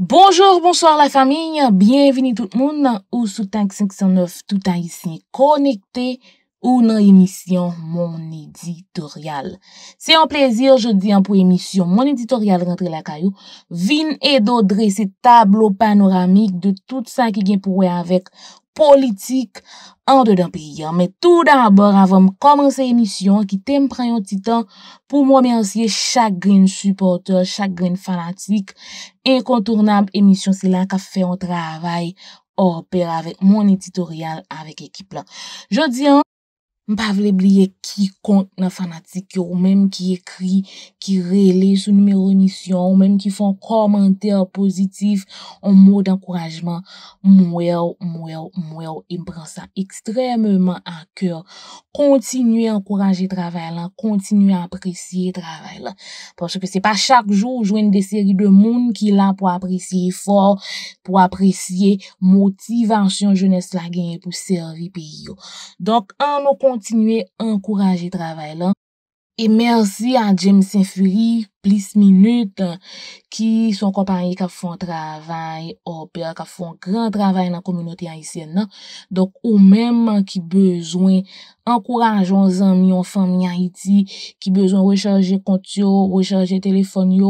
Bonjour, bonsoir la famigne, bienveni tout moun ou Soutank 509 tout a y sinye konekte ou nan emisyon Mon Editorial. Se yon plezir, je di an pou emisyon Mon Editorial rentre la kayou, vin edo dre se tablo panoramik de tout sa ki gen pouwe avèk politik, an de dan pi yon. Me tout d'abord, avonm komanse emisyon, ki tem preyon titan, pou mwen biensye chak green supporter, chak green fanatik, inkontournab emisyon, se lan ka fe yon travay, orper avèk moun etitorial, avèk ekip lan. Je di an. Mpavle bliye ki kont nan fanatik yo Ou menm ki ekri Ki rele sou numero nisyon Ou menm ki fon kommenter pozitif Ou mwou d'ankourajman Mwou, mwou, mwou I e mpren sa ekstremman an kèr Kontinuye an kourajye travèl Kontinuye an apresye travèl Ponche ke se pa chak jou Ou jwen de seri de moun Ki la pou apresye for Pou apresye motivansyon Je nes la genye pou seri pe yo Donk an nou kon continuer à encourager le travail. Là. Et merci à James Fury, plus minute, qui sont compagnie qui font travail, qui font grand travail dans la communauté haïtienne. Donc, ou même qui besoin encourageons ami, amis, famille familles Haïti, qui besoin recharger compte, recharger téléphone,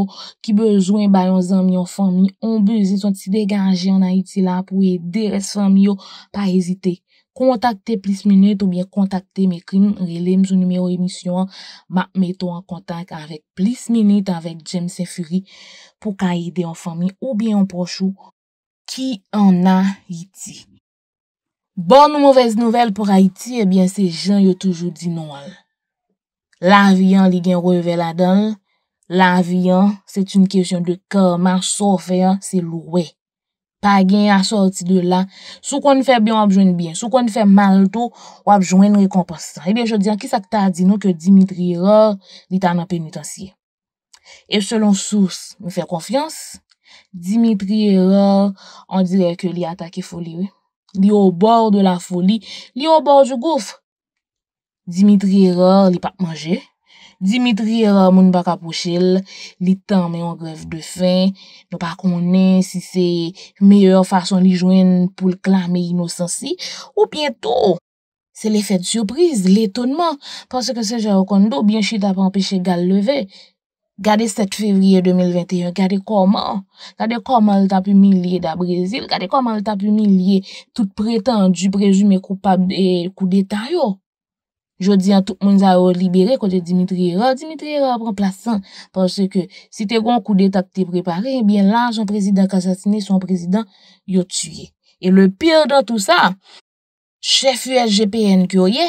qui besoin bah aux amis, famille familles, ont besoin de se dégager en Haïti là pour aider les familles, pas hésiter. kontakte Pliss Minute ou bien kontakte Mekrin, Relim, Zounumero, Emisyon, ma meto an kontak avek Pliss Minute, avek James Sefiri, pou ka ide an fami ou bien an pochou, ki an a Iti. Bon ou mouvez nouvel pou Aiti, ebyen eh se jan yo toujou di nou al. La aviyan li gen rwevel adan, la aviyan, se toun kèjyon de kè, man so fè, se lou wè. pa gen a sorti de la, sou kon fè byon wapjwen byen, sou kon fè malto wapjwen rekomposan. Ebyen, jò diyan, ki sa k ta di nou ke Dimitri Ror li tan apenitansye? E selon sous, mi fè konfians, Dimitri Ror, on dirè ke li atake foli wè. Li ou bor de la foli, li ou bor jougouf. Dimitri Ror li pat manje. Dimitri Ramoun euh, baka pochil, li tan meyon grev de fin, nou pa konen si se meyon fason li jwen pou lklamen inosensi, ou pwento se le fet surprise, l etonman, panse ke se jè wakondo, bian chi tap anpeche gal leve, gade 7 fevriye 2021, gade koman, gade koman l tap umilye da brezil, gade koman l tap umilye tout pretendu, prezume koupab e kou detay yo. Je diyan, tout moun zay ou libere kote Dimitri Hira. Dimitri Hira pran plasan. Pansè ke, si te kon kou de takte preparè, ebyen eh la, son prezident Kasatini, son prezident, yot suye. E le pyr dan tout sa, chef USGPN kyo ye,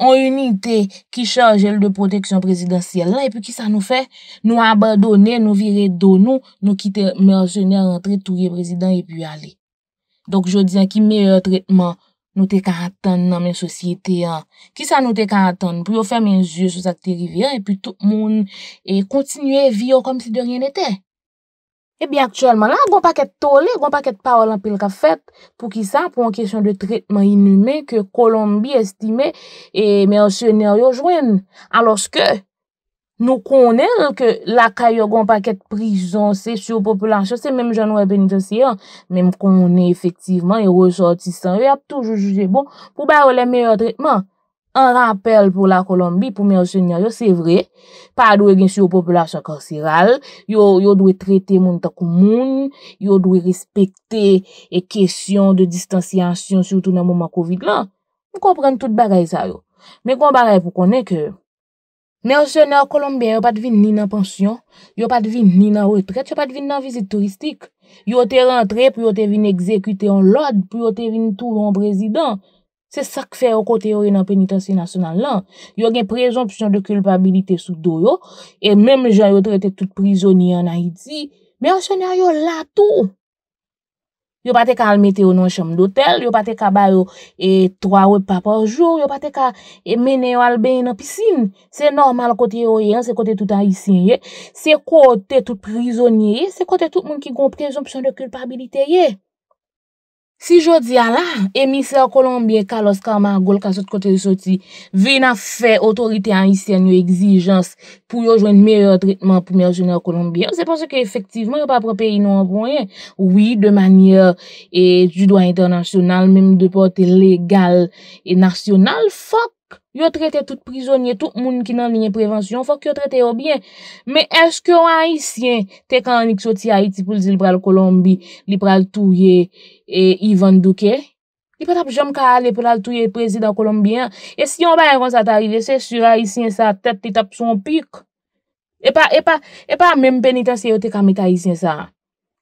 on unitè ki chanjèl de proteksyon prezident sien la, e pou ki sa nou fè, nou abadone, nou vire do nou, nou kite mèl jenè rentre, touye prezident, e pou yale. Donk, je diyan, ki mèl yon tretman, Nou te ka atan nan men sosyete ya. Ki sa nou te ka atan pou yo fè men zye sou sakte rivye epi tout moun e kontinye vi yo kom si de ryen ete? E bi aktuelman la, gwen pa ket tole, gwen pa ket pa ou lan pil ka fet pou ki sa pou an kesyon de tretman inume ke Kolombi estime e men osyener yo jwen. Alos ke? Nou konen ke lakay yo gwen pa ket prizon se sou popolans yo, se mèm jan wè e beniten si yo, mèm konen efektivman, yo e resotisan yo, ap toujou juje bon, pou bè yo lè mèyo tratman. An rappel pou la Kolombi, pou mèyo jenya yo, se vre, pa dwe gen sou popolans yo korsiral, yo dwe trete moun ta koumoun, yo dwe respekte e kesyon de distansiyansyon sou tou nan mouman kovid lan, mwen konpren tout bagay sa yo. Mwen kon bagay pou konen ke Mè yon sè nan Kolombè, yon pat vin ni nan pension, yon pat vin ni nan retret, yon pat vin nan vizit touristik. Yon te rentre, pou yon te vin ekzekute yon lod, pou yon te vin tou yon prezident. Se sak fè yon kote yon yon penitansi nasyonal lan, yon gen prejompsyon de kulpabilite sou do yon, e mèm jan yon trete tout prizoni yon Haiti, mè yon sè nan yon latou. Yo pate ka almete yo nan chanm dotel, yo pate ka bayo e 3 wep pa pojou, yo pate ka e, mene yo albeye nan pisim. Se normal kote yo yon, se kote tout an isin ye, se kote tout prizonye, se kote tout moun ki komprezonsyon de kulpabilite ye. Si jodi a la, emisè a Kolombie ka los kamangol ka sot kote de soti, ve na fe otorite an isen yo egzijans pou yo jwen meyo tritman pou yo jwen yo Kolombie. Se panse ke efektivman yo pa prope ino an groyen, oui de manye judwa e internasyonal, menm de pote legal et nasyonal, fok. Yo trete tout prizonye, tout moun ki nan linye prevensyon, fok yo trete yo byen. Me eske yo an isyen te kan niksoti a iti pou li pral Kolombi, li pral touye e, Ivan Duque? Li patap jom ka ale pou lal touye prezid an Kolombien? E si yon ba yon sa ta rive, se sur an isyen sa, tet te tap son pik? E pa, e pa, e pa, men peniten se yo te kamita isyen sa.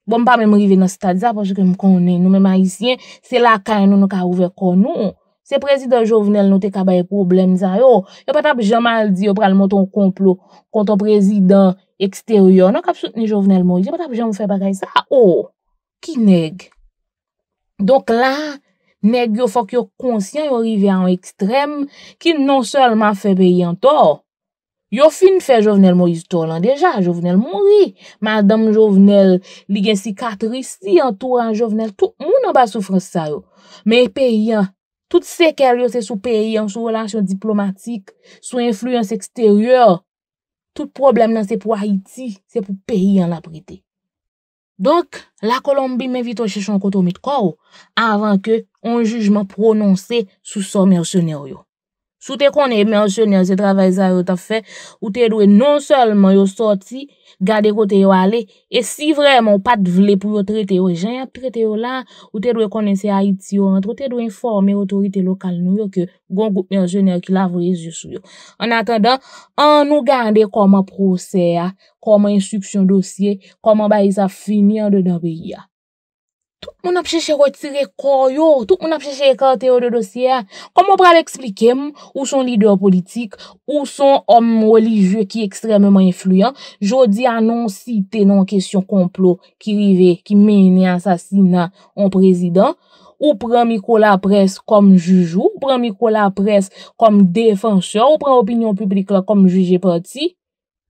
Bon pa men mrive nan stadia pou jok em konen. Nou men an isyen, se la kany nou nou ka ouver kon nou ou. Se prezident jovenel nou te kabaye problem zan yo, yo patap jaman al di yo pral moton komplo konton prezident eksteryon, nou kap sout ni jovenel mori, yo patap jaman fe bagay sa, oh, ki neg. Donk la, neg yo fok yo konsyen yo rive an ekstrem, ki non selman fe pe yon to, yo fin fe jovenel mori zito lan, deja jovenel mori, madame jovenel ligensi katrisi an tou an jovenel, tou moun an ba soufren sa yo. Men pe yon, Tout seker yo se sou peyi an sou relasyon diplomatik, sou influyans eksteryor. Tout problem nan se pou Haiti, se pou peyi an la prite. Donk, la Kolombi menvito chesyon koto mit kou avan ke on jujman prononse sou sou mersyoner yo. Sou te konne, mes ce travail ça yo fait, ou te doué non seulement yo sorti, où kote yo aller et si vraiment pas de vle pour traiter, traite yo, j'en traite là, ou te doué konne Haïti yo entre, ou te doué informer autorité locale nou yo que gon mes mentionner ki la En attendant, on nous garde comment procès, hein, comment instruction dossier, comment bah, ils yisa fini en dedans pays. Hein. Tout moun apcheche retire kor yo, tout moun apcheche ekarte yo de dosye. Kom moun pral eksplikem, ou son lider politik, ou son om olivye ki ekstrememan influyen, jodi anon site nan kesyon komplo ki rive, ki mene asasina an prezident, ou pran Mikola Presse kom jujou, ou pran Mikola Presse kom defanseur, ou pran Opinyon Publik la kom juje parti,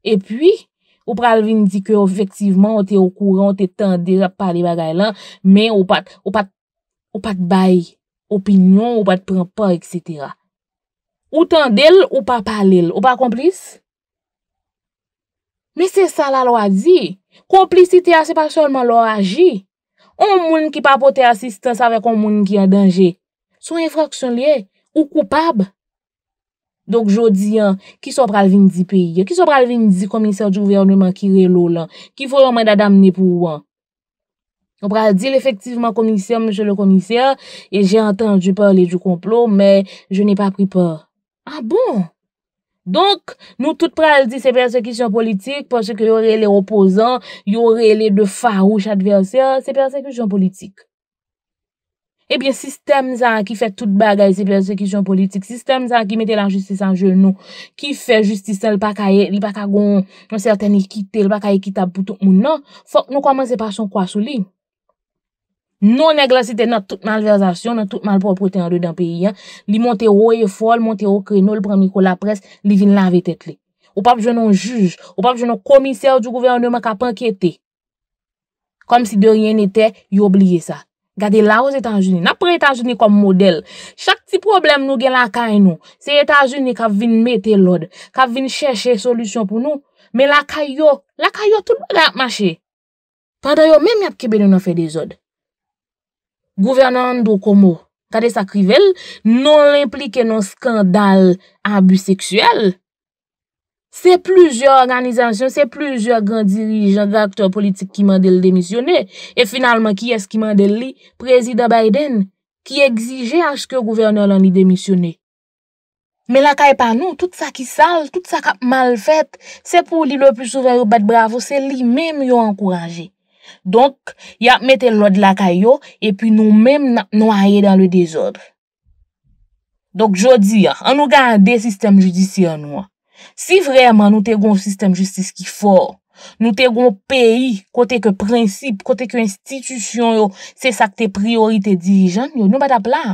e pwi... Ou pral vin di ke ou feksiveman ou te okouran, ou te tende, ou pa li bagay lan, men ou pat bay, opinyon, ou pat pran pa, etc. Ou tendel, ou pa palel, ou pa komplis. Men se sa la lo a di, komplisite a se pa solman lo aji. Ou moun ki pa pote asistans avek ou moun ki a denje. Sou infraksyon liye, ou koupab. Donk jo di an, ki so pral vin di peye, ki so pral vin di komisyon di ouvernement ki relo lan, ki fo yon mwen da damne pou ou an. On pral di l'efektivman komisyon, mwenche le komisyon, e jen enten di parle di konplo, men je ne pa pri pa. A ah bon? Donk nou tout pral di se perse ki jen politik, pwase ke yon rele opozan, yon rele de farouche adverseyan, se perse ki jen politik. Ebyen, sistem zan ki fè tout bagay se persekisyon politik, sistem zan ki metè lan justice an jounou, ki fè justice l pa kaye, li pa kagon nan serteni kitè, l pa kaye kitab pou tout moun nan, fòk nou komanse pasyon kwa sou li. Non neglasite nan toutman l versasyon, nan toutman l propote an do dan peyi an, li monte ou ye fol, monte ou krenol, pran niko la pres, li vin lan ve tèt li. Ou pap jounon juj, ou pap jounon komisèr di gouverne mè ka pan kètè, kom si de ryen etè, yo obliye sa. Gade la ou etanjouni, na pre etanjouni kom model, chak ti problem nou gen lakay nou, se etanjouni ka vin mete lod, ka vin chèche solusyon pou nou, men lakay yo, lakay yo tout nou la ap mache, kanda yo menm yap kibe nou nan fe de jod. Gouvernan do komo, gade sa krivel, nou l'implike nou skandal abuseksuel. Se plujor organizasyon, se plujor gran dirijan ve akte politik ki mandel demisyonè. E finalman ki es ki mandel li, prezida Biden, ki egzije aske gouverneur lan ni demisyonè. Me lakay pa nou, tout sa ki sal, tout sa kap mal fèt, se pou li lopu souverou bat bravo, se li menm yo ankorajè. Donk, ya mette lod lakay yo, e pi nou menm nou aye dan le dezodre. Donk, jodi ya, an nou gande sistem judisyon nou. Si vreman nou te goun sistem justice ki fò, nou te goun peyi, kote ke prinsip, kote ke institisyon yo, se sak te priorite dirijan yo, nou bat ap la.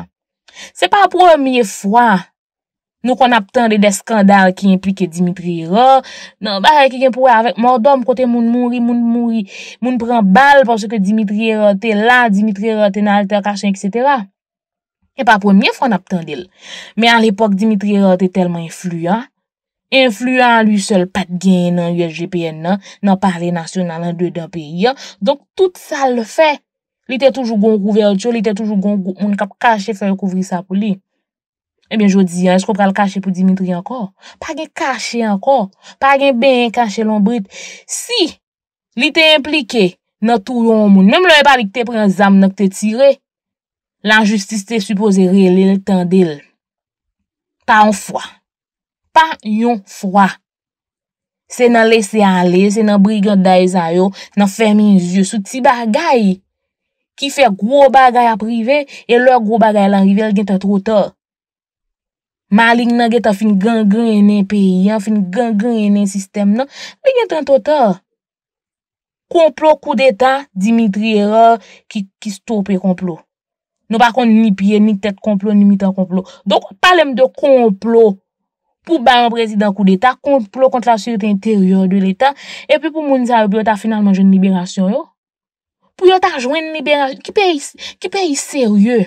Se pa a pwemye fwa nou kon ap tende de skandar ki implike Dimitri Ror, nan bak e keken pouwe avèk mordom kote moun mouri, moun mouri, moun pran bal pwosè ke Dimitri Ror te la, Dimitri Ror te nan alter kachan, etc. Se pa a pwemye fwa nou ap tende, men an l'epok Dimitri Ror te telman influyant. influe an li sel pat gen nan USGPN nan, nan parli nasyon nan an dey dan peyi an, donk tout sa le fe, li te toujou gon kouvert yo, li te toujou gon kouvert, moun kap kache fè yon kouvri sa pou li, ebyen eh jodi an, esko pral kache pou Dimitri ankor, pa gen kache ankor, pa gen ben kache lombrit, si, li te implike, nan tou yon moun, nem lè pali ki te pre an zam nan ki te tire, lan justiste supose relil tan del, pa an fwa, pa yon fwa. Se nan lese ale, se nan brigandize a yo, nan fermi yon zye, sou ti bagay, ki fe gro bagay aprive, e lor gro bagay lanrive, el gen ta trotor. Malik nan gen ta fin gangrenen peyi, fin gangrenen sistem nan, me gen ta trotor. Komplo kou deta, dimitri eror, ki stopi komplo. Nou bakon ni piye, ni tet komplo, ni mitan komplo. Dok, palem de komplo. pou ba yon prezident kou d'Etat, konplo kontra surit interior de l'Etat, epi pou mouni sa yon, pou yon ta finalman joun niberasyon yo. Pou yon ta joun niberasyon, ki peyi serye.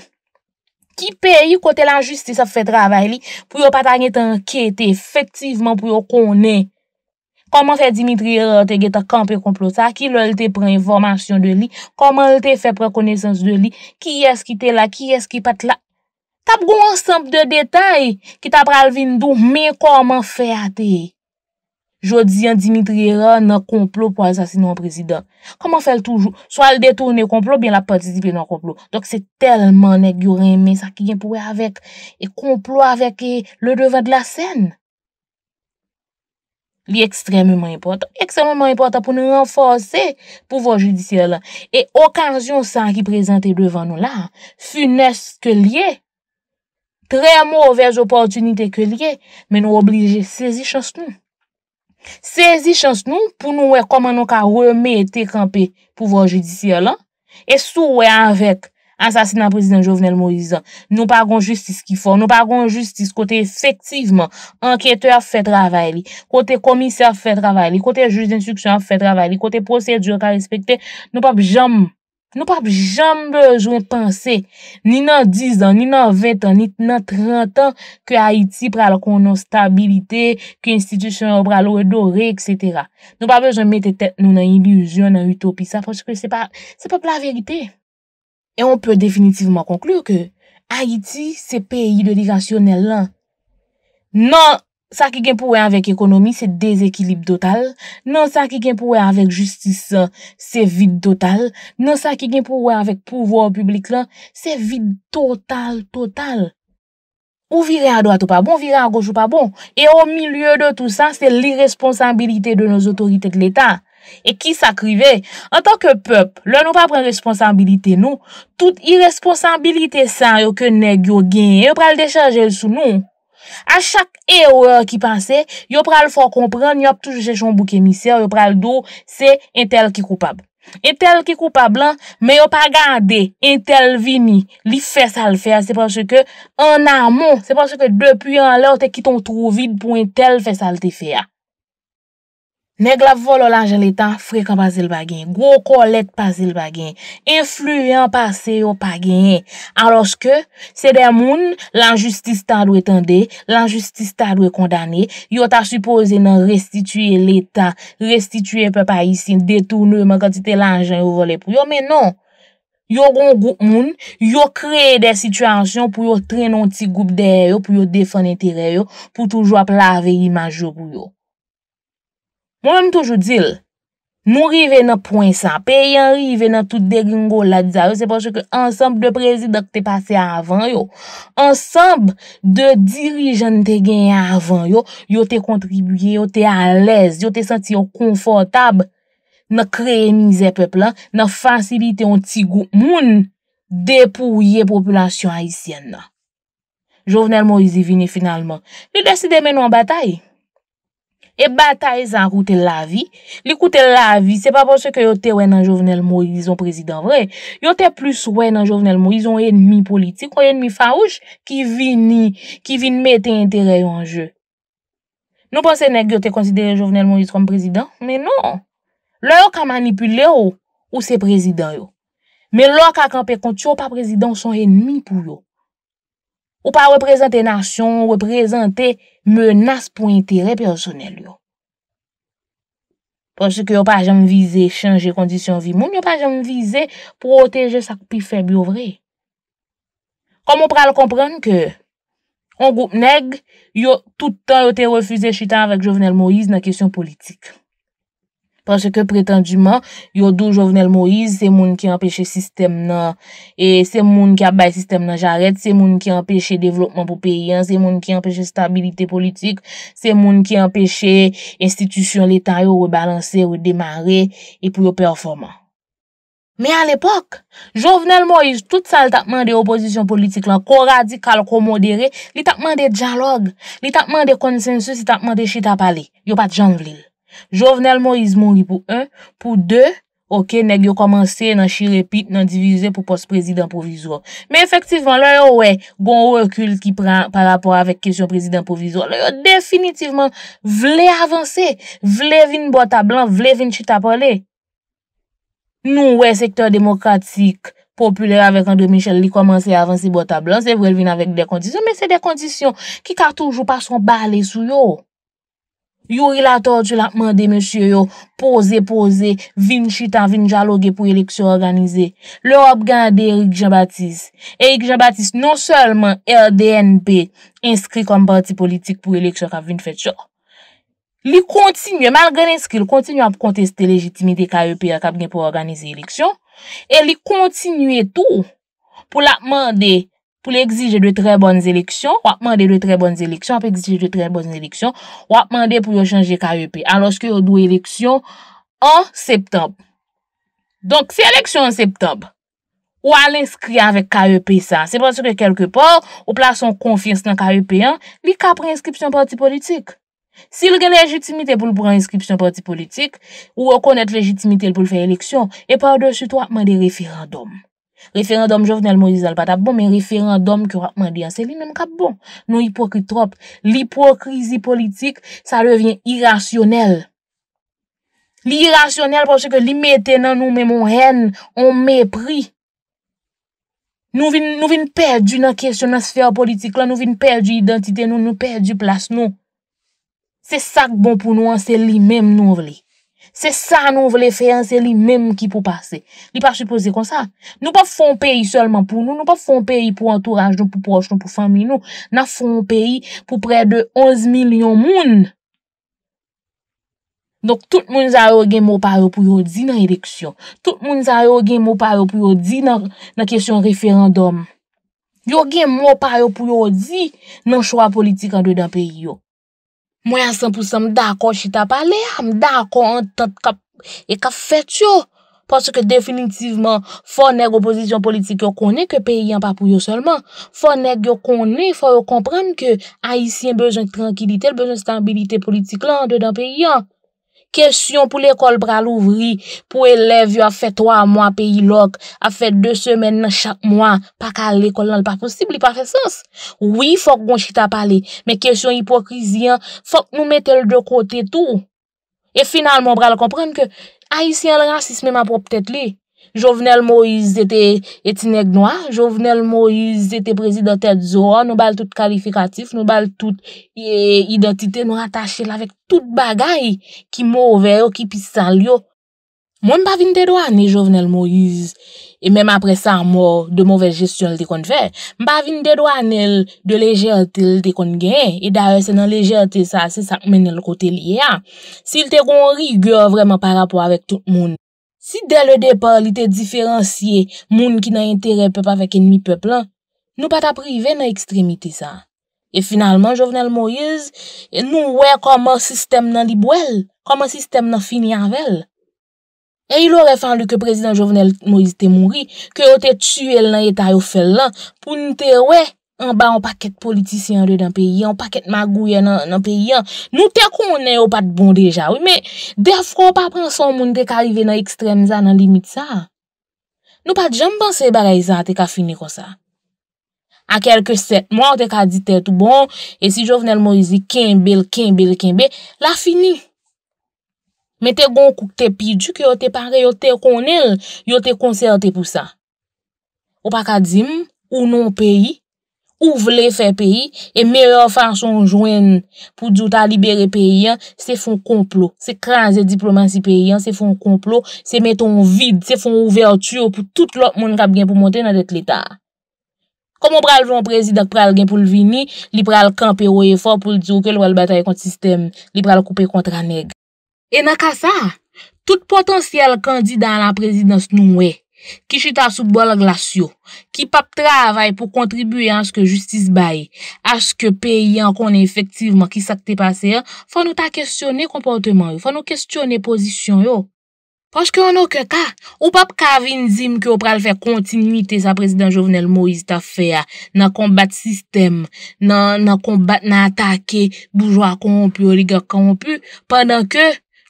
Ki peyi kote la justi sa fwe travay li, pou yon pata nye tanke te, efektivman pou yon konen. Koman fe Dimitri Rotege ta kanpe konplo sa, ki lol te pren informasyon de li, koman lte fe prekonesans de li, ki eski te la, ki eski pat la, tap goun ansanp de detay ki tap pralvin dou, men koman fe ate? Jodi an Dimitri Ra nan konplo pou asasin nan prezident. Koman fel toujou? Sou al detounen konplo, ben la patisipen nan konplo. Dok se telman nek yon reme sa ki gen pouwe avek e konplo avek e le devan de la sen. Li ekstremement impotant. Ekstremement impotant pou ne renfose pou vo judisyel. E okanjon sa ki prezente devan nou la, funeske li e, tremo vej oportunite ke liye, men nou oblije sezi chans nou. Sezi chans nou pou nou wek koman nou ka reme et ekampe pou voj judisye lan, e sou wek anvet ansasina prezident Jovenel Moïse. Nou pa gon justice ki fò, nou pa gon justice kote efektivman anketèr fè travèli, kote komisèr fè travèli, kote jùj d'instruksyon fè travèli, kote prosedur ka respekte nou pap jèm Nou pap jam bejoun panse ni nan 10 an, ni nan 20 an, ni nan 30 an ke Haiti pral konon stabilite, ke institisyon obralo e dore, etc. Nou pap bejoun mette tet nou nan ilusyon, nan utopi. Sa foske se pap la verite. E on pe definitivman konklu ke Haiti se peyi de divasyonel lan. Nan! Sa ki gen pouwe anvek ekonomi, se dezekilip total. Nan sa ki gen pouwe anvek justisa, se vit total. Nan sa ki gen pouwe anvek pouwo anpublik lan, se vit total, total. Ou vire a doa tou pa bon, vire a gojou pa bon. E o milieu de tout sa, se l'iresponsabilite de nou otorite de l'Etat. E ki sa krive, an tonke pep, le nou pa pren responsabilite nou, tout iresponsabilite san, yo ke neg yo gen, yo pral dechaje el sou nou. A chak ewe ki panse, yo pral fò kompran, yo ptouche chon bouke misè, yo pral dò, se entel ki koupab. Entel ki koupab lan, men yo pa gade entel vini, li fè sal fè a, se prase ke an amon, se prase ke depi an lò te kiton trou vide pou entel fè sal te fè a. Neg la vol o lanjen létan, frekan pa zil bagyen. Gwo kolet pa zil bagyen. Influyen pa se yo pa genyen. An loske, se de moun, lanjustis ta dwe tende, lanjustis ta dwe kondane, yo ta suppose nan restituye létan, restituye pe pa isin, detoune man kan ti te lanjen yo vole pou yo, men non. Yo gon gout moun, yo kreye de situasyon pou yo trenon ti gout deyo, pou yo defon entereyo, pou toujwa plave imajor yo. Moun mwen toujou dil, moun rive nan poinsan, pe yon rive nan tout de ringo la dza yo, se pa chè ke ansanb de prezidak te pase avan yo, ansanb de dirijan te gen avan yo, yo te kontribuye, yo te alèz, yo te senti yo konfortab na kreye mizè pepla, na fasilite yon ti gout moun depouye populasyon haisyen na. Jouvenel moun yi zivini finalman, li deside men nou an batayi. E bata e zan koute la vi. Li koute la vi, se pa ponsen ke yo te wè nan jovenel mo, yon prezident vre. Yo te plus wè nan jovenel mo, yon enmi politik, yon enmi fawj, ki vini, ki vini mette entereyo anje. Nou ponsen ek yo te konsidere jovenel mo yon prezident, men non. Lò yo ka manipule yo, ou se prezident yo. Men lò yo ka kampe konti, yo pa prezident son enmi pou yo. Ou pa reprezenté nasyon, reprezenté menas pou interè personel yo. Pwosè ki yo pa jom vize chanje kondisyon vi moun, yo pa jom vize proteje sak pi febyo vre. Kom ou pral kompran ke, an goup neg, yo toutan yo te refuze chitan avèk Jovenel Moïse nan kesyon politik. Panse ke pretendiman, yo dou Jovenel Moïse, se moun ki ap peche sistem nan, se moun ki ap baye sistem nan jaret, se moun ki ap peche devlopman pou peyen, se moun ki ap peche stabilite politik, se moun ki ap peche institisyon letan yo rebalanse, yo demare, yo pou yo performan. Me al epok, Jovenel Moïse, tout sa l tapman de oposisyon politik lan, ko radikal, ko modere, li tapman de djalog, li tapman de konsensus, li tapman de chita pale, yo pat jan vlil. Jovenel Moïse Mouni pou 1, pou 2, ok, neg yo komanse nan chirepit nan divize pou post-prezident provizor. Me efektivman, lo yo we, bon wekul ki pran par rapport avèk kesyon prezident provizor, lo yo definitivman vle avanse, vle vin bota blan, vle vin chitapole. Nou we, sektor demokratik, popüler avèk Andre Michel, li komanse avanse bota blan, se vle vin avèk de kondisyon, me se de kondisyon ki ka toujou pa son bale sou yo. Yow il ator chou lakman de monsiyo yo pose pose vin chitan, vin jalogue pou eleksyon organize. Le ou ap gande Erik J. Batis. Erik J. Batis non selman RDNP inskri kom parti politik pou eleksyon kap vin fet chou. Li kontinye, mal gen inskri, li kontinye ap konteste legitimite ka EP ya kap gen pou organize eleksyon. E, e li kontinye tou pou lakman de... pou l'exige de tre bonnes eleksyon, wap mande de tre bonnes eleksyon, wap exige de tre bonnes eleksyon, wap mande pou yo chanje KEP. Anlorske yo dou eleksyon an septembe. Donk, se eleksyon an septembe, wale skri avè KEP sa. Se pwantse ke kelke por, wap la son konfins nan KEP an, li ka preinskripsyon parti politik. Si yo gen legitimite pou l'preinskripsyon parti politik, ou yo konet legitimite pou l'fè eleksyon, e pwantse wap mande referendum. Referandom jovnel mou izal patap bon Men referandom kyo rapman diya Se li nem kap bon nou hipokritrop Li prokrizi politik Sa revyen irasyonel Li irasyonel Poche ke li meten nan nou memon hen On mepri Nou vin perdi Nan kesyon nan sfer politik la Nou vin perdi identite nou, nou perdi plas nou Se sak bon pou nou Anse li mem nou vli Se sa nou vle fè an, se li mèm ki pou pase. Li pa se pose kon sa. Nou pa fon peyi selman pou nou. Nou pa fon peyi pou antouraj nou, pou poch nou, pou fami nou. Nan fon peyi pou pre de 11 milyon moun. Dok tout moun zay yo gen mou paro pou yo di nan eleksyon. Tout moun zay yo gen mou paro pou yo di nan kesyon referandom. Yo gen mou paro pou yo di nan chwa politik an de dan peyi yo. Mwen a 100% mdakon chita pale, mdakon an tante kap, e kap fet yo. Paske definitivman, fò nèk opozisyon politik yo konen, ke peyi an papou yo solman. Fò nèk yo konen, fò yo kompran ke haisyen bezon krankilite, bezon stabilite politik lan, de dan peyi an. Kèsyon pou l'ekol pral ouvri, pou elev yo a fè 3 a mwa peyi lok, a fè 2 semen nan chak mwa, pa ka l'ekol nan l pa konsibli pa fè sens. Oui, fòk Gonchita pale, men kèsyon hipokrizian, fòk nou mette l de kote tout. E final, moun pral komprende ke, a y si an l rasis mèman pou ptèt li. Jovenel Moïse ete etine gnoa, jovenel Moïse ete prezidentet zon, nou bal tout kalifikatif, nou bal tout eh, identite nou ratache la vek tout bagay ki mou veyo ki pis san liyo. Moun pa vin te do ane jovenel Moïse, e men apre sa mou de mouvel gestyon li te kon fè, mou pa vin te do ane de lejèrte li te kon gen, e daye se nan lejèrte sa se sak men el kote li yan. Sil te kon rigyo vreman pa rapo avèk tout moun, Si de le depol ite diferansye moun ki nan yon teren pep avèk ennimi pep lan, nou pata prive nan ekstremite sa. E finalman, Jovenel Moïse, nou wè koman sistem nan li bwèl, koman sistem nan fini anvel. E ilo refan li ke prezident Jovenel Moïse te mouri, ke yo te tsu el nan yon tayo fel lan pou nou te wè. An ba an paket politisyen re dan peyi, an paket magouye nan peyi, an nou te konen yo pat bon deja. Oui, men def kon pa pran son moun te karive nan ekstrem za nan limit sa. Nou pat jam ban se bagay zan te ka fini kon sa. An kelke set moun te ka di te tout bon, e si jovenel moun zi kem bel, kem bel, kem bel, la fini. Men te kon kouk te pi djou ki yo te pare, yo te konen, yo te konserte pou sa. Ou vle fè peyi, e meyo fason jwen pou djout a libere peyi an, se fon komplo, se kranze diplomasi peyi an, se fon komplo, se meton vid, se fon ouverture pou tout lòk moun kap gen pou monte nan det l'Etat. Komo pral jou an prezidak pral gen pou l'vini, li pral kampe ou e fò pou l'djou ke l wèl batay kont sistem, li pral koupe kont aneg. E na kasa, tout potansyel kandida an la prezidans nou mwe. Ki che ta sou bol glasyo, ki pap travay pou kontribuy an se ke justice baye, an se ke pey an kon efektivman ki sakte pase a, fa nou ta kestyone komponteman yo, fa nou kestyone posisyon yo. Paske an nou ke ka, ou pap kavin zim ki ou pral fe kontinuité sa prezident jovenel Moïse ta fe a nan kombat sistem, nan kombat nan atake boujwa konpyo, ligak konpyo, pandan ke...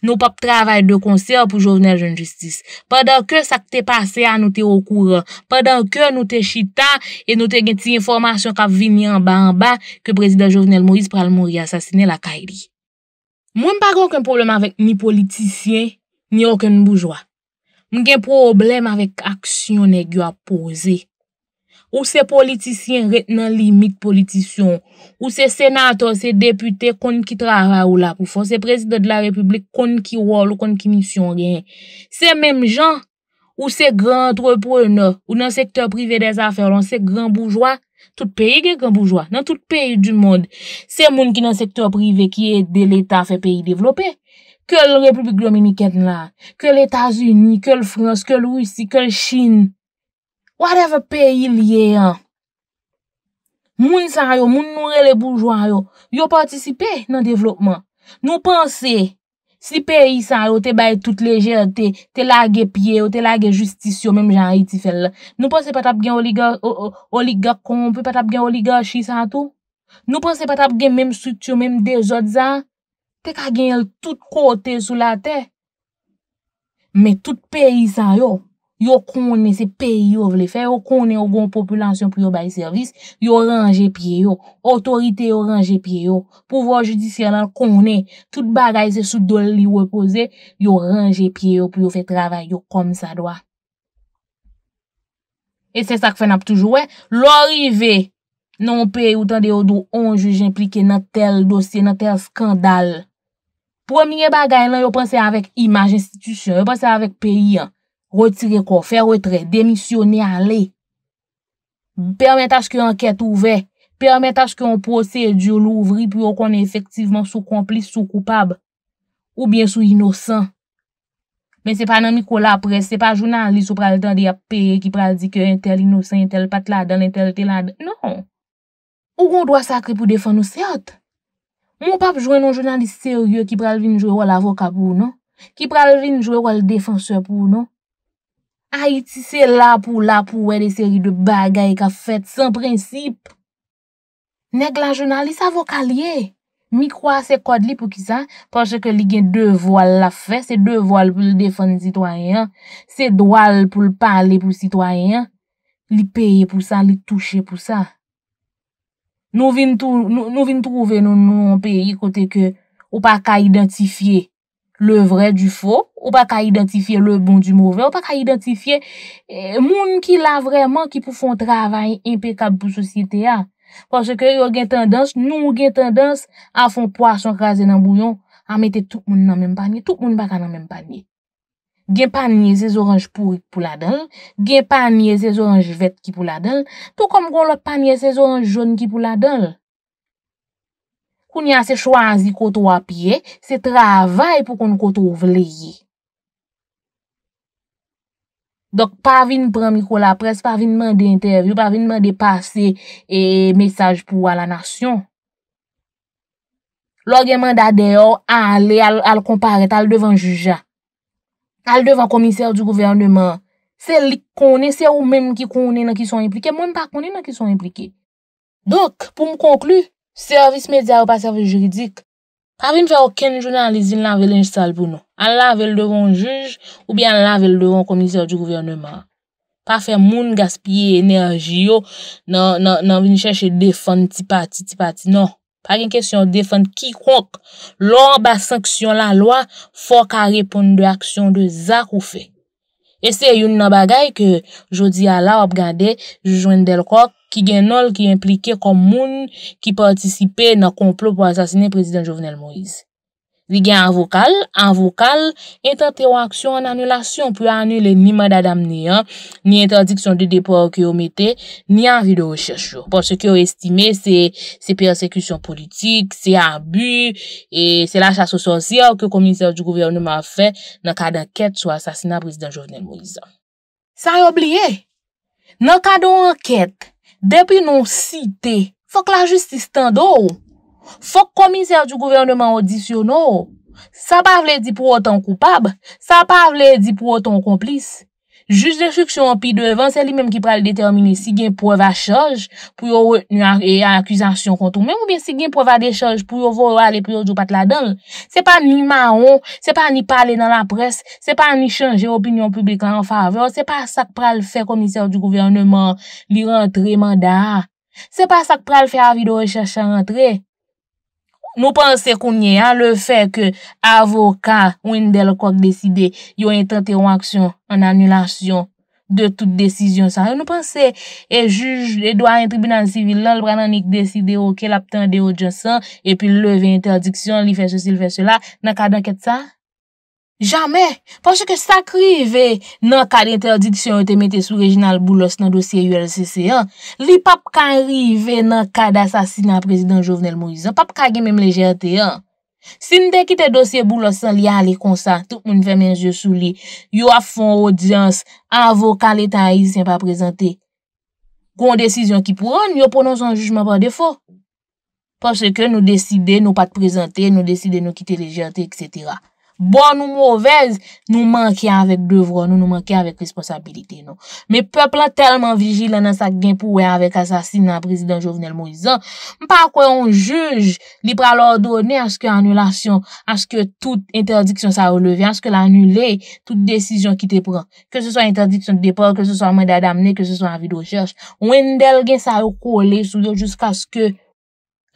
Nou pap travay de konser pou Jouvenel Jeune Justice. Padan ke sakte pase an nou te okouran. Padan ke nou te chita e nou te gen ti informasyon ka vini an ba an ba ke prezident Jouvenel Moïse pral mori asasine la kairi. Mwen pa kon kon problem avèk ni politisyen ni okon boujwa. Mwen gen problem avèk aksyon e gyo apose. Ou se politisyen retenan limit politisyon, ou se senato, se depute kon ki tra ra ou la pou fon, se prezide de la republik kon ki wol ou kon ki nisyon gen. Se menm jan, ou se gran antreprenor, ou nan sektor prive de zafè, ou nan se gran boujwa, tout peyi gen gran boujwa, nan tout peyi du moun. Se moun ki nan sektor prive ki e de l'Etat fe peyi devlope, ke l'Republik de l'Omini Ketna, ke l'Etat-Unis, ke l'France, ke l'Ovisi, ke l'Chine. Whatever peyi liye an, moun san yo, moun noure le boujwa yo, yo partisipe nan devlopman. Nou panse, si peyi san yo, te baye tout leje, te lage pieyo, te lage justisyon, mèm janri ti fel la. Nou panse patap gen oligakon, pe patap gen oligachis an tou. Nou panse patap gen mèm sutyo, mèm dejot zan, te ka gen el tout kote sou la te. Mè tout peyi san yo, Yo konen se peyi yo vle fe, yo konen yo gon populansyon pou yo bayi servis, yo range piye yo, otorite yo range piye yo, pouwa judisyonan konen, tout bagay se soudol li wepoze, yo range piye yo pou yo fe travay yo kom sa doa. E se sak fen ap toujowe, lorive nan peyi ou tan de yo do onjouj implike nan tel dosye, nan tel skandal. Premier bagay lan yo pense avèk imaj institisyon, yo pense avèk peyi an. retire kon, fè retre, demisyonè alè. Pè mèt aske anket ouve, pè mèt aske an posèdjou l'ouvri pou yo kon efektivman sou komplis, sou koupab, ou bien sou inosan. Men se pa nan mikola apre, se pa jounan li sou pral tan di ap pe, ki pral di ke intel inosan, intel patladan, intel telad. Non! Ou kon dwa sakri pou defan nou seot? Mon pap jounan jounan di seryè, ki pral vinjou yo la voka pou, non? Ki pral vinjou yo la defanse pou, non? Haiti se la pou la pou wè de seri de bagay ka fèt san prinsip. Nèk la jounalisa vokalye, mi kwa se kod li pou ki sa, panche ke li gen de voal la fèt, se de voal pou l defon titwayen, se doal pou l pale pou titwayen, li peye pou sa, li touche pou sa. Nou vin touve nou nou an peye kote ke ou pa ka identifiye. Le vre du fo, ou pa ka identifiye le bon du mouve, ou pa ka identifiye eh, moun ki la vreman ki pou fon travay impekab pou sosyete ya. Pwase ke yo gen tendans, nou gen tendans a fon poyasan krasen nan bouyon, a mette tout moun nan menm panye, tout moun baka nan menm panye. Gen panye sez oranj pou yik pou la denl, gen panye sez oranj vet ki pou la denl, tou kom kon lot panye sez oranj joun ki pou la denl. pou ni a se chwazi koto apye, se travay pou kon koto ou vleye. Dok, pa vin pran mi kou la pres, pa vin man de interviw, pa vin man de pase e mesaj pou a la nasyon. Log, yon man da deyo ale al e, komparet, al devan juja, al devan komiser di gouvernement, se li kone, se ou men ki kone nan ki son implike, moun pa kone nan ki son implike. Dok, pou m konklou, Servis medya ou pa servis juridik. Pa vin fè okèn jounan alizin la vel install pou nou. An la vel devon juj ou bi an la vel devon komisèr di gouverneman. Pa fè moun gaspye enerji yo nan vin chèche defon ti pati, ti pati. Non, pa gen kèsyon defon kikonk lor ba sanksyon la lwa fòk a repon de aksyon de zak ou fè. E se yon nan bagay ke joudi ala wap gade, joujwen del kok, ki gen nol ki implike kom moun ki partisipe nan komplo pou asasine prezident Jovenel Moïse. Vi gen an vokal, an vokal, ente te waksyon an anulasyon pou anule ni madadam ni an, ni ente diksyon de depo ou ki ou mette, ni anvi de ou chesho. Pon se ki ou estime se persekusyon politik, se abu, e se la chaso sonsi ou ki ou koministere di gouvernement a fe nan ka de anket sou asasina prezident Jovenel Moïse. Sa yo bliye? Nan ka do anket? Depi nou site, fok la justi stando, fok komiser di gouvernement audisyono, sa pa vle di pou otan koupab, sa pa vle di pou otan komplis. Jus de fiksyon pi devan, se li menm ki pral determine si gen pou eva chaj pou yo ou e akuzasyon kontou. Menm ou bien si gen pou eva de chaj pou yo ou ale priyo djou pat la don. Se pa ni maon, se pa ni pale nan la pres, se pa ni chanje opinyon publika an fave, se pa sa k pral fe komiseur di gouvernement li rentre manda. Se pa sa k pral fe avi do rechache rentre. Nou panse kou nye an le fe ke avoka ou indel kou ak deside yo entente ou aksyon an anulasyon de tout desisyon sa. Nou panse e juj edwa an tribunal sivil lal prananik deside ou ke lapten de ou djan san e pi leve interdiksyon li fèche sil fèche la. Naka adan ket sa? Jamè, porsè ke sakri ve nan kade interdit si yon te mette sou Reginald Boulos nan dosye ULCC, li pap kari ve nan kade asasinan prezident Jovenel Moïse, pap kage mèm le jante. Si nou de kite dosye Boulos san li a li konsa, tout moun fèmèn je sou li, yo a fon odians, avokal et aiz si yon pa prezante. Goun desisyon ki pou an, yo ponon son jujman pa defo. Porsè ke nou deside nou pat prezante, nou deside nou kite le jante, etc. Bon ou mwovez, nou manke avèk devro, nou manke avèk responsabilite nou. Me pepla telman vijil anan sa gen pou wè avèk asasin nan prezident Jovenel Moizan. Mpa kwen on juj li pralor donè aske anulasyon, aske tout interdiksyon sa releve, aske l'anule, tout desisyon ki te pran. Ke se so interdiksyon de depor, ke se so manda damne, ke se so avi do chers. Ou en del gen sa yo kole sou yo jousk aske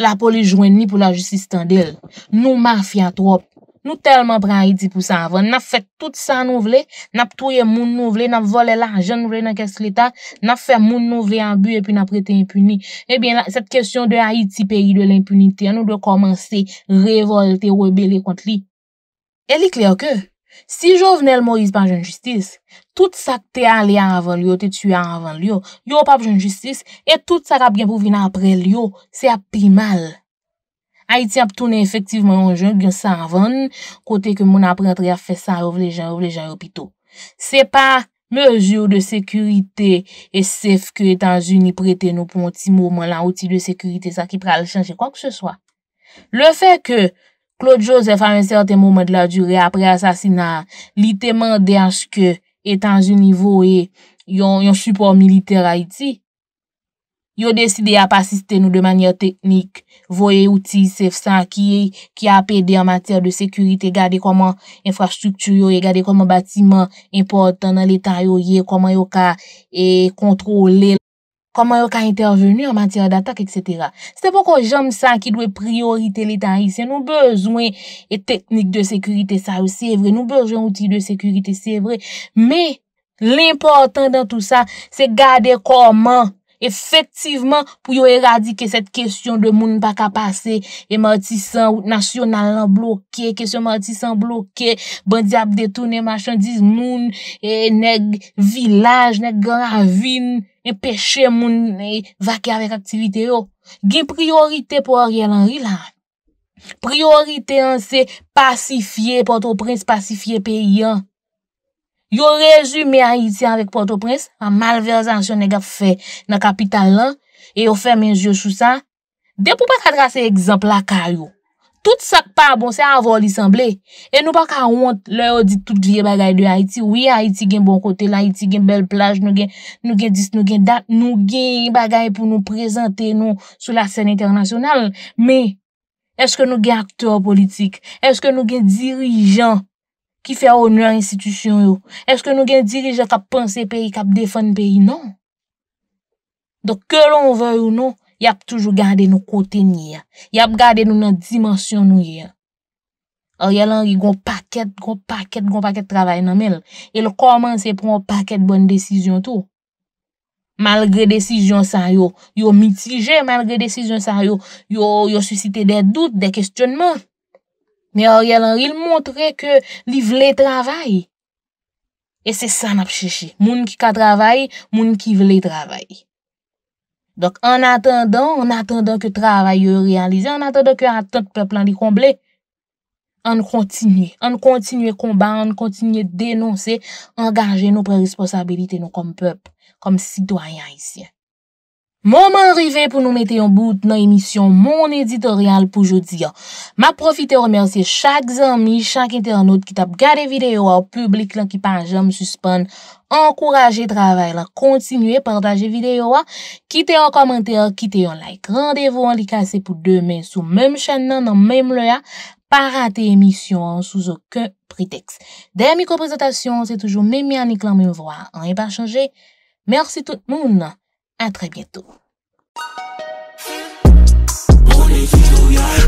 la poli jwen ni pou la jutsi standel. Nou mafya trop. Nou telman pran Haiti pou sa avon, na fet tout sa nou vle, na ptouye moun nou vle, na vole la ajen nou vle nan kes l'Etat, na fet moun nou vle an bu e pi na prete impuni. Ebyen, set kesyon de Haiti, peyi de l'impunite, an nou dwe komanse revolte ou ebele kont li. El li kliyo ke, si jo vnel Moïse pa jen justice, tout sa kte a li an avon liyo, te tue an avon liyo, yo pap jen justice, e tout sa rap gen pou vina apre liyo, se api mal. Ha iti ap toune efektivman yon joun gyan sa avan kote ke moun ap rentre a fe san rouv le jan, rouv le jan yon pito. Se pa mezur de sekurite e sef ke etan zuni prete nou pou mouti mouman lan, mouti de sekurite sa ki pral chanje kwa k se soa. Le fe ke Claude Joseph a yon serte mouman de la jure apre asasina li teman de aske etan zuni voue yon support militer ha iti, Yo deside a pasiste nou de manye teknik, voye outi sef san ki a pede an matere de sekurite, gade koman infrastrukturyo, gade koman batiman importan nan letan yo ye, koman yo ka e, kontrole, koman yo ka interveni an matere datak, etc. Se pou kon jom san ki dwe priorite letan yi, se nou bezwen eteknik de sekurite sa yo, se vre nou bezwen outi de sekurite, se vre, me l'importan dan tout sa, se gade koman, Efektivman pou yo eradike set kesyon de moun baka pase, e martisan ou nasyon nan an bloke, kesyon martisan bloke, bandi ap detoun e machan diz moun, e neg vilaj, neg gan avin, e peche moun, e vake avek aktivite yo. Gen priorite pou orye lan ri la. Priorite an se pasifiye, pou an to prens pasifiye pe yon. yo rejume Haiti anvek Port-au-Prince, an mal verzan chon nega fwe nan kapital lan, e yo fwe menj yo sou sa, de pou pa ta trase ekzempl la karyo. Tout sak pa bon se avon l'isemble, e nou pa ka wont lor di tout liye bagay de Haiti, oui Haiti gen bon kote, Haiti gen bel plaj, nou gen dis, nou gen dat, nou gen bagay pou nou prezante nou sou la sene internasyonal, me, eske nou gen akteur politik, eske nou gen dirijan politik, Ki fè non. ou nou an institisyon yo? Eske nou gen dirije kap panse peyi, kap defan peyi? Non. Dok ke lon ou veyo nou, yap toujou gade nou kote ni ya. Yap gade nou nan dimensyon nou ya. Ou ya lan yon paket, yon paket, yon paket travay nan men. El koman se pon paket bon desisyon tou. Malgre desisyon sa yo, yo mitije, malgre desisyon sa yo, yo susite de dout, de kestyonman. Me or yal an ril montre ke li vle travay. E se san ap cheshi. Moun ki ka travay, moun ki vle travay. Dok an atendan, an atendan ke travay yo realize, an atendan ke atendan ke peplan li komble, an kontinye, an kontinye komban, an kontinye denonse, an gaje nou pre-responsabilite nou kom pep, kom sitwayan isye. Momen rive pou nou mette yon bout nan emisyon mon editorial pou jodi ya. Ma profite remersye chak zanmi, chak internaut ki tap gade videyo a ou publik lan ki pa jom suspon, ankoraje travay lan, kontinue, partaje videyo a, kite yon komenter, kite yon like. Rendez-vous an li kase pou demen sou menm chan nan nan menm le ya, pa rate emisyon sou souke preteks. Demi ko prezentasyon, se toujou menm yan li klan menm vwa. An yon pa chanje. Mersi tout moun. À très bientôt.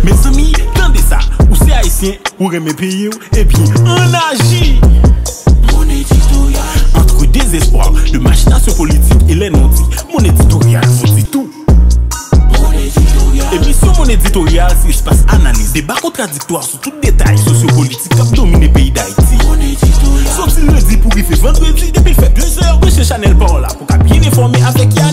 Mes amis, tendez ça. Ou c'est haïtien, ou remet pays, et puis on agit. Mon éditorial. Entre désespoir, de machination politique et les non mon éditorial vous dit tout. mon éditorial, éditorial se passe analyse, débat contradictoire sur tout détail detay Sosyo-politik pays domine peyi da le dit pour y rife vendredi depuis deux heures de chez chanel par la pour ka bien informé avec yan